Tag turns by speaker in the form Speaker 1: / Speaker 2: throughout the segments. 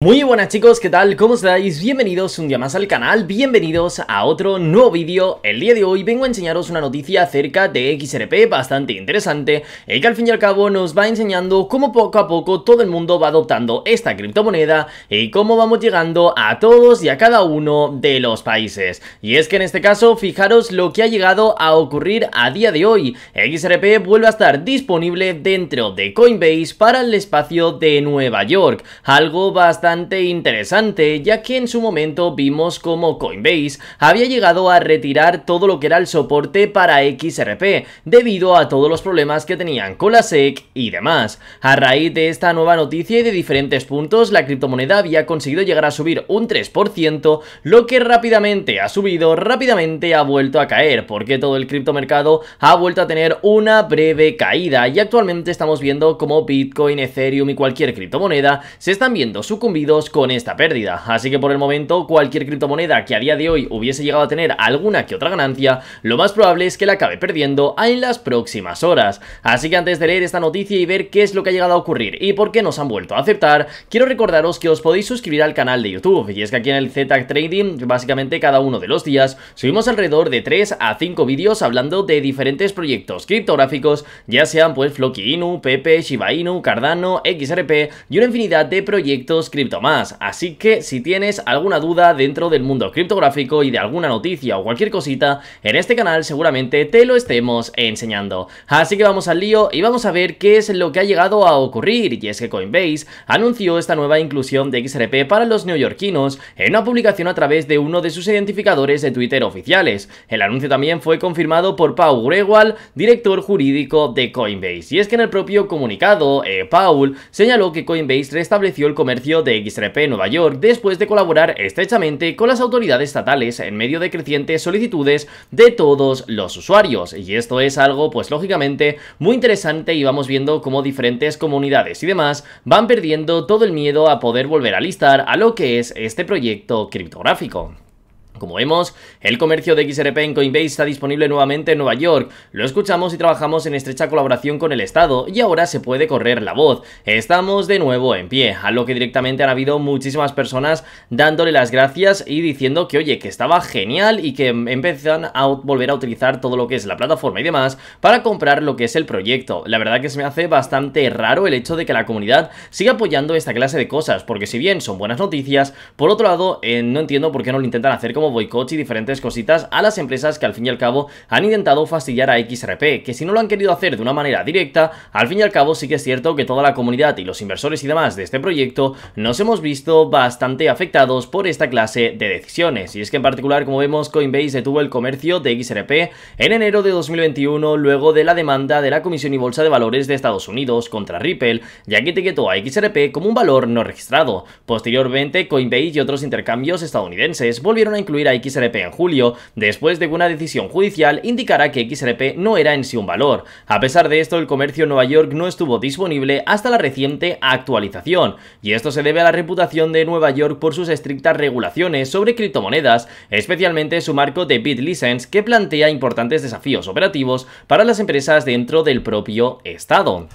Speaker 1: Muy buenas chicos, ¿qué tal? ¿Cómo estáis? Bienvenidos un día más al canal, bienvenidos a otro nuevo vídeo. El día de hoy vengo a enseñaros una noticia acerca de XRP bastante interesante y que al fin y al cabo nos va enseñando cómo poco a poco todo el mundo va adoptando esta criptomoneda y cómo vamos llegando a todos y a cada uno de los países. Y es que en este caso, fijaros lo que ha llegado a ocurrir a día de hoy. XRP vuelve a estar disponible dentro de Coinbase para el espacio de Nueva York, algo bastante interesante, ya que en su momento vimos como Coinbase había llegado a retirar todo lo que era el soporte para XRP, debido a todos los problemas que tenían con la SEC y demás. A raíz de esta nueva noticia y de diferentes puntos, la criptomoneda había conseguido llegar a subir un 3%, lo que rápidamente ha subido, rápidamente ha vuelto a caer, porque todo el criptomercado ha vuelto a tener una breve caída y actualmente estamos viendo como Bitcoin, Ethereum y cualquier criptomoneda se están viendo sucumbir con esta pérdida. Así que por el momento, cualquier criptomoneda que a día de hoy hubiese llegado a tener alguna que otra ganancia, lo más probable es que la acabe perdiendo en las próximas horas. Así que antes de leer esta noticia y ver qué es lo que ha llegado a ocurrir y por qué nos han vuelto a aceptar, quiero recordaros que os podéis suscribir al canal de YouTube. Y es que aquí en el ZTAC Trading, básicamente cada uno de los días, subimos alrededor de 3 a 5 vídeos hablando de diferentes proyectos criptográficos, ya sean pues Floki Inu, Pepe, Shiba Inu, Cardano, XRP y una infinidad de proyectos criptográficos más. Así que si tienes alguna duda dentro del mundo criptográfico y de alguna noticia o cualquier cosita, en este canal seguramente te lo estemos enseñando. Así que vamos al lío y vamos a ver qué es lo que ha llegado a ocurrir. Y es que Coinbase anunció esta nueva inclusión de XRP para los neoyorquinos en una publicación a través de uno de sus identificadores de Twitter oficiales. El anuncio también fue confirmado por Paul Grewal, director jurídico de Coinbase. Y es que en el propio comunicado, eh, Paul señaló que Coinbase restableció el comercio de XRP Nueva York después de colaborar estrechamente con las autoridades estatales en medio de crecientes solicitudes de todos los usuarios. Y esto es algo, pues lógicamente, muy interesante y vamos viendo cómo diferentes comunidades y demás van perdiendo todo el miedo a poder volver a listar a lo que es este proyecto criptográfico. Como vemos, el comercio de XRP en Coinbase está disponible nuevamente en Nueva York. Lo escuchamos y trabajamos en estrecha colaboración con el Estado y ahora se puede correr la voz. Estamos de nuevo en pie, a lo que directamente han habido muchísimas personas dándole las gracias y diciendo que oye, que estaba genial y que empiezan a volver a utilizar todo lo que es la plataforma y demás para comprar lo que es el proyecto. La verdad que se me hace bastante raro el hecho de que la comunidad siga apoyando esta clase de cosas, porque si bien son buenas noticias, por otro lado, eh, no entiendo por qué no lo intentan hacer como boicots y diferentes cositas a las empresas que al fin y al cabo han intentado fastidiar a XRP, que si no lo han querido hacer de una manera directa, al fin y al cabo sí que es cierto que toda la comunidad y los inversores y demás de este proyecto nos hemos visto bastante afectados por esta clase de decisiones. Y es que en particular, como vemos, Coinbase detuvo el comercio de XRP en enero de 2021 luego de la demanda de la Comisión y Bolsa de Valores de Estados Unidos contra Ripple, ya que etiquetó a XRP como un valor no registrado. Posteriormente, Coinbase y otros intercambios estadounidenses volvieron a incluir a XRP en julio, después de que una decisión judicial indicara que XRP no era en sí un valor. A pesar de esto, el comercio en Nueva York no estuvo disponible hasta la reciente actualización, y esto se debe a la reputación de Nueva York por sus estrictas regulaciones sobre criptomonedas, especialmente su marco de BitLicense que plantea importantes desafíos operativos para las empresas dentro del propio Estado.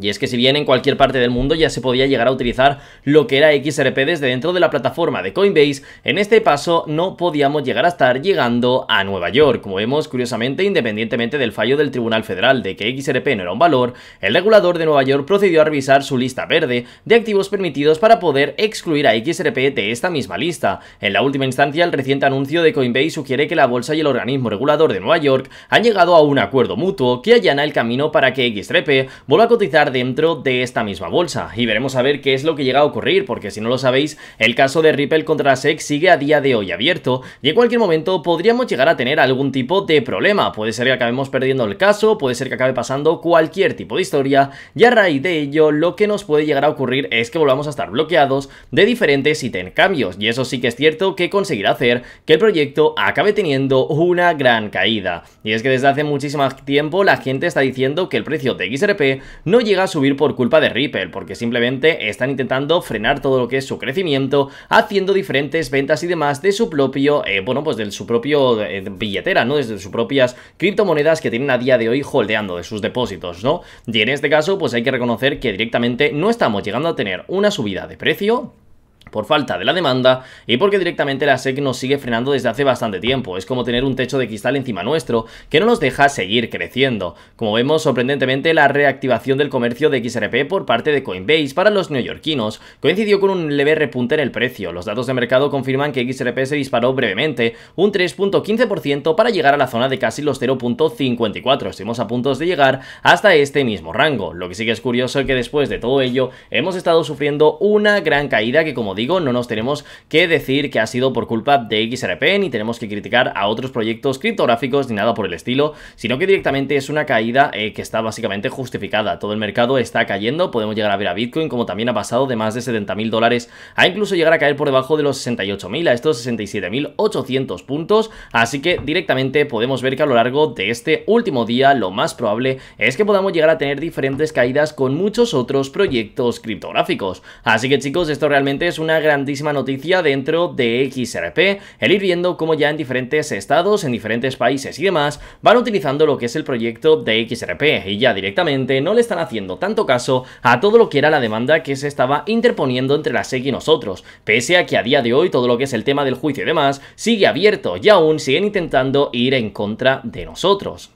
Speaker 1: Y es que si bien en cualquier parte del mundo ya se podía llegar a utilizar lo que era XRP desde dentro de la plataforma de Coinbase, en este paso no podíamos llegar a estar llegando a Nueva York. Como vemos, curiosamente, independientemente del fallo del Tribunal Federal de que XRP no era un valor, el regulador de Nueva York procedió a revisar su lista verde de activos permitidos para poder excluir a XRP de esta misma lista. En la última instancia, el reciente anuncio de Coinbase sugiere que la bolsa y el organismo regulador de Nueva York han llegado a un acuerdo mutuo que allana el camino para que XRP vuelva a cotizar dentro de esta misma bolsa. Y veremos a ver qué es lo que llega a ocurrir, porque si no lo sabéis, el caso de Ripple contra SEC sigue a día de hoy abierto y en cualquier momento podríamos llegar a tener algún tipo de problema. Puede ser que acabemos perdiendo el caso, puede ser que acabe pasando cualquier tipo de historia y a raíz de ello lo que nos puede llegar a ocurrir es que volvamos a estar bloqueados de diferentes ítem cambios y eso sí que es cierto que conseguirá hacer que el proyecto acabe teniendo una gran caída. Y es que desde hace muchísimo tiempo la gente está diciendo que el precio de XRP no llega llega a subir por culpa de Ripple, porque simplemente están intentando frenar todo lo que es su crecimiento, haciendo diferentes ventas y demás de su propio, eh, bueno, pues de su propio eh, billetera, ¿no? Desde sus propias criptomonedas que tienen a día de hoy holdeando de sus depósitos, ¿no? Y en este caso, pues hay que reconocer que directamente no estamos llegando a tener una subida de precio por falta de la demanda y porque directamente la SEC nos sigue frenando desde hace bastante tiempo. Es como tener un techo de cristal encima nuestro que no nos deja seguir creciendo. Como vemos, sorprendentemente, la reactivación del comercio de XRP por parte de Coinbase para los neoyorquinos coincidió con un leve repunte en el precio. Los datos de mercado confirman que XRP se disparó brevemente un 3.15% para llegar a la zona de casi los 0.54. Estuvimos a puntos de llegar hasta este mismo rango. Lo que sí que es curioso es que después de todo ello hemos estado sufriendo una gran caída que como digo, no nos tenemos que decir que ha sido por culpa de XRP ni tenemos que criticar a otros proyectos criptográficos ni nada por el estilo, sino que directamente es una caída eh, que está básicamente justificada. Todo el mercado está cayendo, podemos llegar a ver a Bitcoin como también ha pasado de más de 70.000 dólares a incluso llegar a caer por debajo de los 68.000, a estos 67.800 puntos, así que directamente podemos ver que a lo largo de este último día lo más probable es que podamos llegar a tener diferentes caídas con muchos otros proyectos criptográficos. Así que chicos, esto realmente es una grandísima noticia dentro de XRP, el ir viendo cómo ya en diferentes estados, en diferentes países y demás, van utilizando lo que es el proyecto de XRP y ya directamente no le están haciendo tanto caso a todo lo que era la demanda que se estaba interponiendo entre la SEC y nosotros, pese a que a día de hoy todo lo que es el tema del juicio y demás sigue abierto y aún siguen intentando ir en contra de nosotros.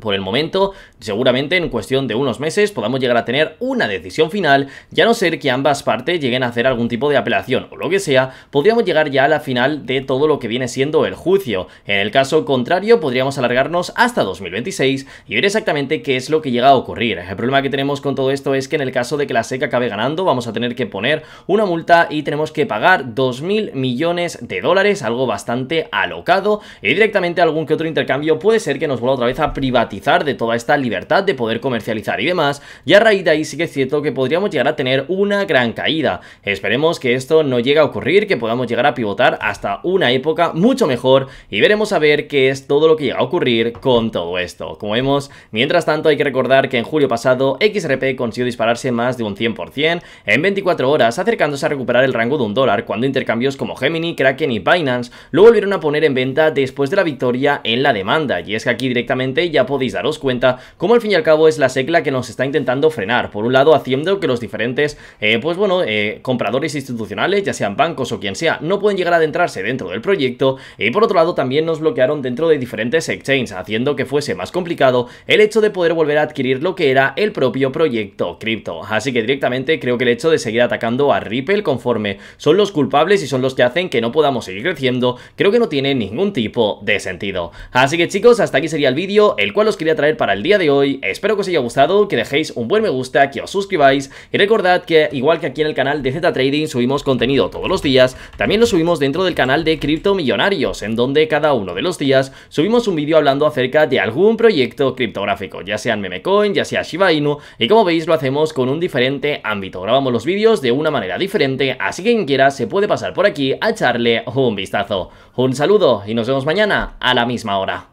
Speaker 1: Por el momento, seguramente en cuestión de unos meses podamos llegar a tener una decisión final, ya no ser que ambas partes lleguen a hacer algún tipo de apelación o lo que sea, podríamos llegar ya a la final de todo lo que viene siendo el juicio. En el caso contrario, podríamos alargarnos hasta 2026 y ver exactamente qué es lo que llega a ocurrir. El problema que tenemos con todo esto es que en el caso de que la SECA acabe ganando, vamos a tener que poner una multa y tenemos que pagar 2.000 millones de dólares, algo bastante alocado, y directamente algún que otro intercambio puede ser que nos vuelva otra vez a privatizar de toda esta libertad de poder comercializar y demás, y a raíz de ahí sí que es cierto que podríamos llegar a tener una gran caída. Esperemos que esto no llegue a ocurrir, que podamos llegar a pivotar hasta una época mucho mejor y veremos a ver qué es todo lo que llega a ocurrir con todo esto. Como vemos, mientras tanto hay que recordar que en julio pasado XRP consiguió dispararse más de un 100% en 24 horas, acercándose a recuperar el rango de un dólar cuando intercambios como Gemini, Kraken y Binance lo volvieron a poner en venta después de la victoria en la demanda. Y es que aquí directamente ya podemos podéis daros cuenta cómo al fin y al cabo es la secla que nos está intentando frenar. Por un lado, haciendo que los diferentes, eh, pues bueno, eh, compradores institucionales, ya sean bancos o quien sea, no pueden llegar a adentrarse dentro del proyecto. Y por otro lado, también nos bloquearon dentro de diferentes exchanges, haciendo que fuese más complicado el hecho de poder volver a adquirir lo que era el propio proyecto cripto. Así que directamente creo que el hecho de seguir atacando a Ripple conforme son los culpables y son los que hacen que no podamos seguir creciendo, creo que no tiene ningún tipo de sentido. Así que chicos, hasta aquí sería el vídeo, el cual os quería traer para el día de hoy. Espero que os haya gustado, que dejéis un buen me gusta, que os suscribáis y recordad que igual que aquí en el canal de Z Trading subimos contenido todos los días, también lo subimos dentro del canal de Cripto Millonarios, en donde cada uno de los días subimos un vídeo hablando acerca de algún proyecto criptográfico, ya sean memecoin, ya sea Shiba Inu, y como veis lo hacemos con un diferente ámbito. Grabamos los vídeos de una manera diferente, así que quien quiera se puede pasar por aquí a echarle un vistazo. Un saludo y nos vemos mañana a la misma hora.